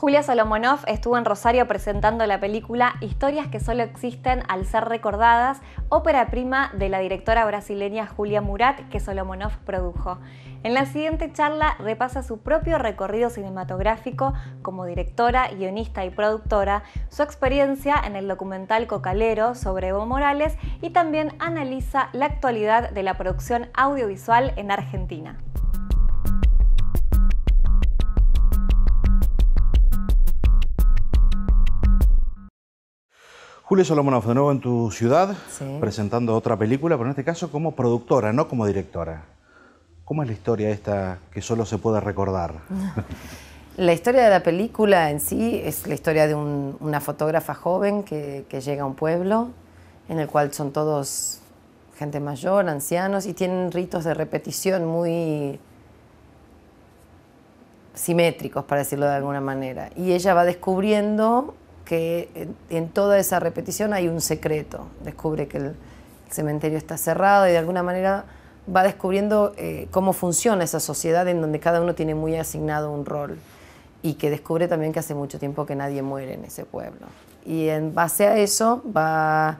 Julia Solomonov estuvo en Rosario presentando la película Historias que solo existen al ser recordadas, ópera prima de la directora brasileña Julia Murat que Solomonov produjo. En la siguiente charla repasa su propio recorrido cinematográfico como directora, guionista y productora, su experiencia en el documental Cocalero sobre Evo Morales y también analiza la actualidad de la producción audiovisual en Argentina. Julio Solomonov, de nuevo en tu ciudad, presentando otra película, pero en este caso como productora, no como directora. ¿Cómo es la historia esta que solo se puede recordar? La historia de la película en sí es la historia de una fotógrafa joven que, que llega a un pueblo en el cual son todos gente mayor, ancianos, y tienen ritos de repetición muy simétricos, para decirlo de alguna manera. Y ella va descubriendo que en toda esa repetición hay un secreto. Descubre que el cementerio está cerrado y de alguna manera va descubriendo eh, cómo funciona esa sociedad en donde cada uno tiene muy asignado un rol y que descubre también que hace mucho tiempo que nadie muere en ese pueblo. Y en base a eso va...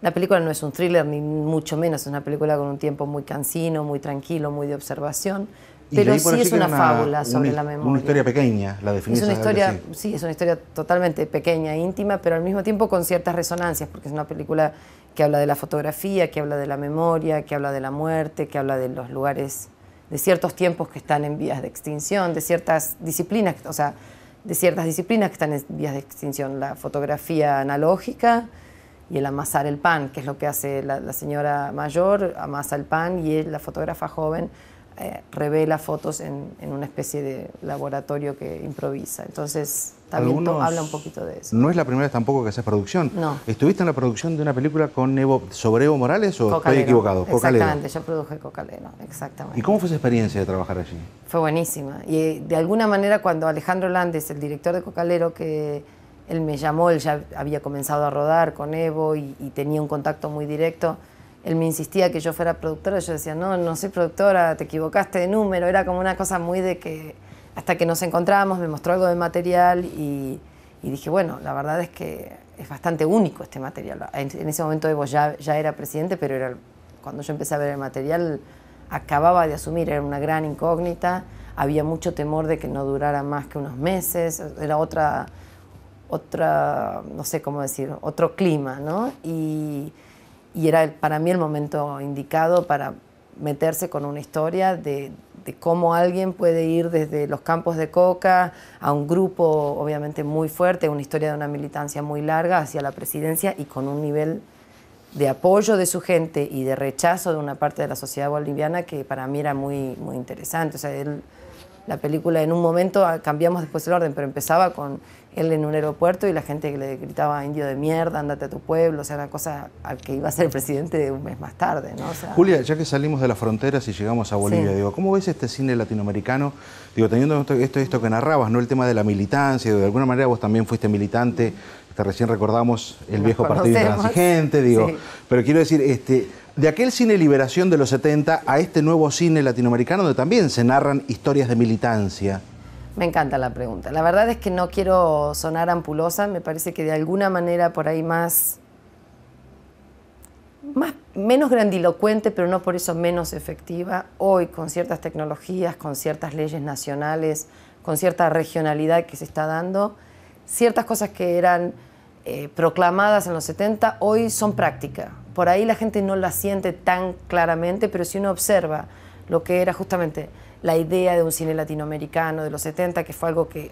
La película no es un thriller, ni mucho menos, es una película con un tiempo muy cansino, muy tranquilo, muy de observación, pero sí es una, fábula sobre la memoria. Una historia pequeña, la definición. Es una historia, sí, es una historia totalmente pequeña, íntima, pero al mismo tiempo con ciertas resonancias, porque es una película que habla de la fotografía, que habla de la memoria, que habla de la muerte, que habla de los lugares, de ciertos tiempos que están en vías de extinción, de ciertas disciplinas, o sea, de ciertas disciplinas que están en vías de extinción, la fotografía analógica y el amasar el pan, que es lo que hace la, la señora mayor, amasa el pan y la fotógrafa joven eh, revela fotos en, en, una especie de laboratorio que improvisa. Entonces, también habla un poquito de eso. No es la primera vez tampoco que haces producción. No. ¿Estuviste en la producción de una película con Evo, sobre Evo Morales o estoy equivocado? Cocalero. Exactamente, yo produje Cocalero, exactamente. ¿Y cómo fue esa experiencia de trabajar allí? Fue buenísima. Y eh, de alguna manera cuando Alejandro Landes, el director de Cocalero, que él me llamó, él ya había comenzado a rodar con Evo y tenía un contacto muy directo, él me insistía que yo fuera productora, yo decía, no, no soy productora, te equivocaste de número, era como una cosa muy de que hasta que nos encontrábamos me mostró algo de material y, dije, bueno, la verdad es que es bastante único este material. En, ese momento Evo ya, ya, era presidente, pero era, cuando yo empecé a ver el material acababa de asumir, era una gran incógnita, había mucho temor de que no durara más que unos meses, era otra, otra no sé cómo decir, otro clima, ¿no? Y, y era para mí el momento indicado para meterse con una historia de, cómo alguien puede ir desde los campos de coca a un grupo obviamente muy fuerte, una historia de una militancia muy larga hacia la presidencia y con un nivel de apoyo de su gente y de rechazo de una parte de la sociedad boliviana que para mí era muy, muy interesante. O sea, la película en un momento, ah, cambiamos después el orden, pero empezaba con él en un aeropuerto y la gente que le gritaba indio de mierda, andate a tu pueblo, o sea, una cosa al que iba a ser presidente un mes más tarde. ¿no? Julia, ya que salimos de las fronteras y llegamos a Bolivia, digo, ¿cómo ves este cine latinoamericano? Digo, teniendo esto, esto, que narrabas, ¿no? El tema de la militancia, de alguna manera vos también fuiste militante, te recién recordamos el viejo partido intransigente, digo, pero quiero decir, este, de aquel cine liberación de los 70 a este nuevo cine latinoamericano donde también se narran historias de militancia. Me encanta la pregunta. La verdad es que no quiero sonar ampulosa, me parece que de alguna manera por ahí más, más menos grandilocuente, pero no por eso menos efectiva. Hoy con ciertas tecnologías, con ciertas leyes nacionales, con cierta regionalidad que se está dando, ciertas cosas que eran eh, proclamadas en los 70 hoy son práctica. Por ahí la gente no la siente tan claramente, pero si uno observa lo que era justamente la idea de un cine latinoamericano de los 70, que fue algo que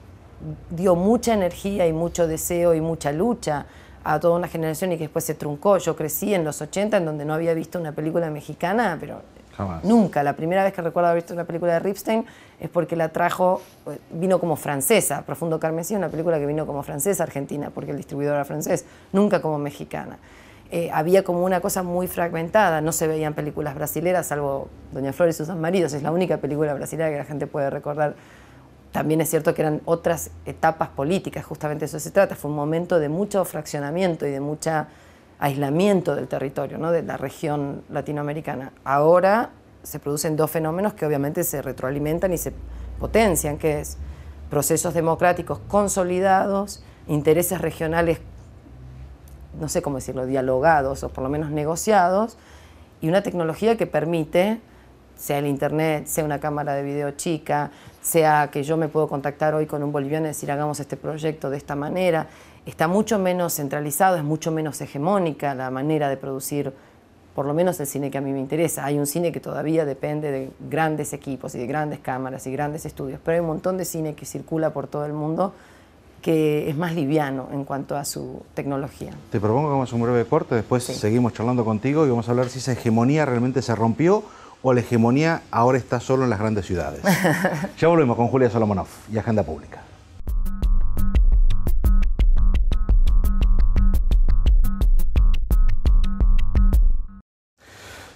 dio mucha energía y mucho deseo y mucha lucha a toda una generación y que después se truncó. Yo crecí en los 80 en donde no había visto una película mexicana, pero nunca. La primera vez que recuerdo haber visto una película de Ripstein es porque la trajo, eh, vino como francesa, Profundo Carmesí, una película que vino como francesa argentina, porque el distribuidor era francés, nunca como mexicana. Eh, había como una cosa muy fragmentada, no se veían películas brasileras, salvo Doña Flor y sus dos maridos, es la única película brasileña que la gente puede recordar. También es cierto que eran otras etapas políticas, justamente eso se trata, fue un momento de mucho fraccionamiento y de mucho aislamiento del territorio, ¿no? de la región latinoamericana. Ahora se producen dos fenómenos que obviamente se retroalimentan y se potencian, que es procesos democráticos consolidados, intereses regionales no sé cómo decirlo, dialogados o por lo menos negociados, y una tecnología que permite, sea el Internet, sea una cámara de video chica, sea que yo me puedo contactar hoy con un boliviano y decir hagamos este proyecto de esta manera, está mucho menos centralizado, es mucho menos hegemónica la manera de producir por lo menos el cine que a mí me interesa. Hay un cine que todavía depende de grandes equipos y de grandes cámaras y grandes estudios, pero hay un montón de cine que circula por todo el mundo que es más liviano en cuanto a su tecnología. Te propongo que hagamos un breve corte, después seguimos charlando contigo y vamos a hablar si esa hegemonía realmente se rompió o la hegemonía ahora está solo en las grandes ciudades. ya volvemos con Julia Solomonov y Agenda Pública.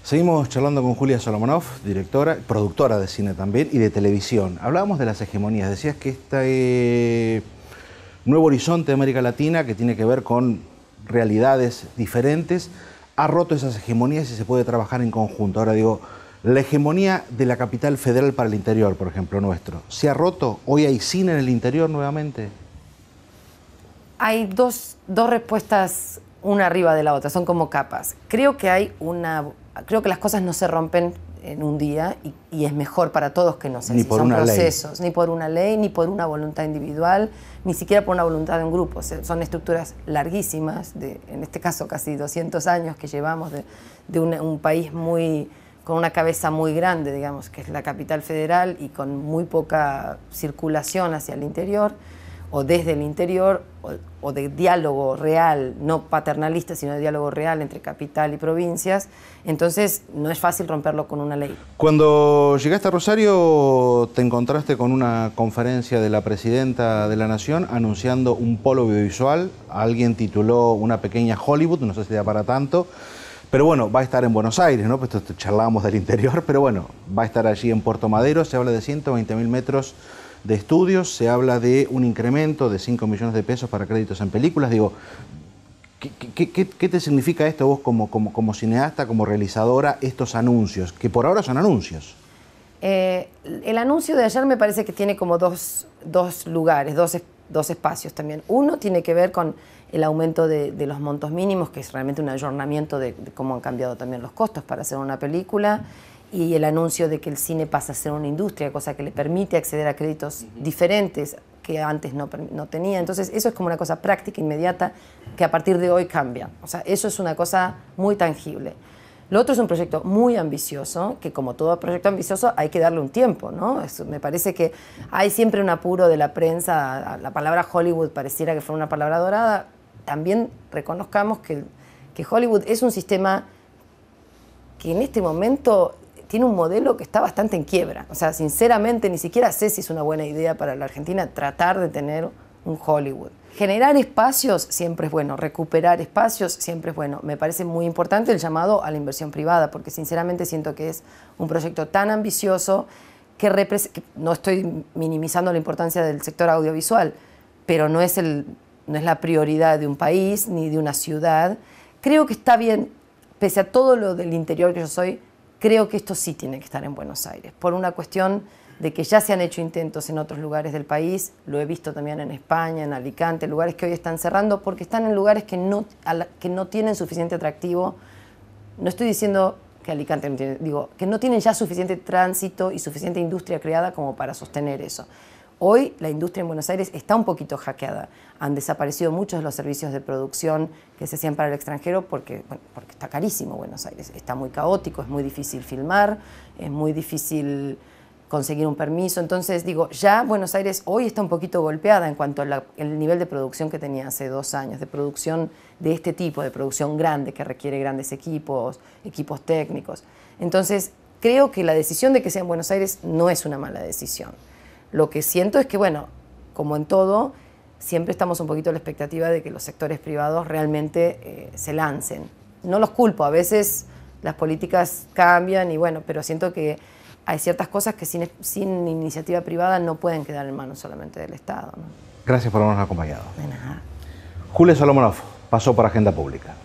Seguimos charlando con Julia Solomonov, directora, y productora de cine también y de televisión. Hablábamos de las hegemonías. Decías que esta eh, nuevo horizonte de América Latina que tiene que ver con realidades diferentes, ha roto esas hegemonías y se puede trabajar en conjunto. Ahora digo, la hegemonía de la capital federal para el interior, por ejemplo, nuestro, ¿se ha roto? ¿Hoy hay cine en el interior nuevamente? Hay dos, respuestas una arriba de la otra, son como capas. Creo que hay una... Creo que las cosas no se rompen en un día y, es mejor para todos que no sean procesos, ni por una ley, ni por una voluntad individual, ni siquiera por una voluntad de un grupo. son estructuras larguísimas, de, en este caso casi 200 años que llevamos de, un, un, país muy con una cabeza muy grande, digamos, que es la capital federal y con muy poca circulación hacia el interior o desde el interior o, de diálogo real, no paternalista, sino de diálogo real entre capital y provincias, entonces no es fácil romperlo con una ley. Cuando llegaste a Rosario te encontraste con una conferencia de la presidenta de la Nación anunciando un polo audiovisual, alguien tituló una pequeña Hollywood, no sé si da para tanto. Pero bueno, va a estar en Buenos Aires, ¿no? Pues charlábamos del interior, pero bueno, va a estar allí en Puerto Madero, se habla de 120.000 metros de estudios, se habla de un incremento de 5 millones de pesos para créditos en películas. Digo, ¿qué, te significa esto vos como, como, cineasta, como realizadora, estos anuncios, que por ahora son anuncios? Eh, el anuncio de ayer me parece que tiene como dos, lugares, dos, espacios también. Uno tiene que ver con el aumento de, los montos mínimos, que es realmente un ayornamiento de, cómo han cambiado también los costos para hacer una película y el anuncio de que el cine pasa a ser una industria, cosa que le permite acceder a créditos diferentes que antes no, tenía. Entonces, eso es como una cosa práctica, inmediata, que a partir de hoy cambia. O sea, eso es una cosa muy tangible. Lo otro es un proyecto muy ambicioso, que como todo proyecto ambicioso hay que darle un tiempo, ¿no? me parece que hay siempre un apuro de la prensa, la palabra Hollywood pareciera que fuera una palabra dorada. También reconozcamos que, que Hollywood es un sistema que en este momento tiene un modelo que está bastante en quiebra. O sea, sinceramente, ni siquiera sé si es una buena idea para la Argentina tratar de tener un Hollywood. Generar espacios siempre es bueno, recuperar espacios siempre es bueno. Me parece muy importante el llamado a la inversión privada, porque sinceramente siento que es un proyecto tan ambicioso que, no estoy minimizando la importancia del sector audiovisual, pero no es, el, no es la prioridad de un país ni de una ciudad. Creo que está bien, pese a todo lo del interior que yo soy, creo que esto sí tiene que estar en Buenos Aires, por una cuestión de que ya se han hecho intentos en otros lugares del país, lo he visto también en España, en Alicante, lugares que hoy están cerrando porque están en lugares que no, que no tienen suficiente atractivo. No estoy diciendo que Alicante no tiene, digo, que no tienen ya suficiente tránsito y suficiente industria creada como para sostener eso. Hoy la industria en Buenos Aires está un poquito hackeada. Han desaparecido muchos de los servicios de producción que se hacían para el extranjero porque, está carísimo Buenos Aires. Está muy caótico, es muy difícil filmar, es muy difícil conseguir un permiso. Entonces, digo, ya Buenos Aires hoy está un poquito golpeada en cuanto al nivel de producción que tenía hace dos años, de producción de este tipo, de producción grande, que requiere grandes equipos, equipos técnicos. Entonces, creo que la decisión de que sea en Buenos Aires no es una mala decisión. Lo que siento es que, bueno, como en todo, siempre estamos un poquito a la expectativa de que los sectores privados realmente eh, se lancen. No los culpo, a veces las políticas cambian y bueno, pero siento que hay ciertas cosas que sin, iniciativa privada no pueden quedar en manos solamente del Estado. Gracias por habernos acompañado. De nada. Julio Solomonov pasó por Agenda Pública.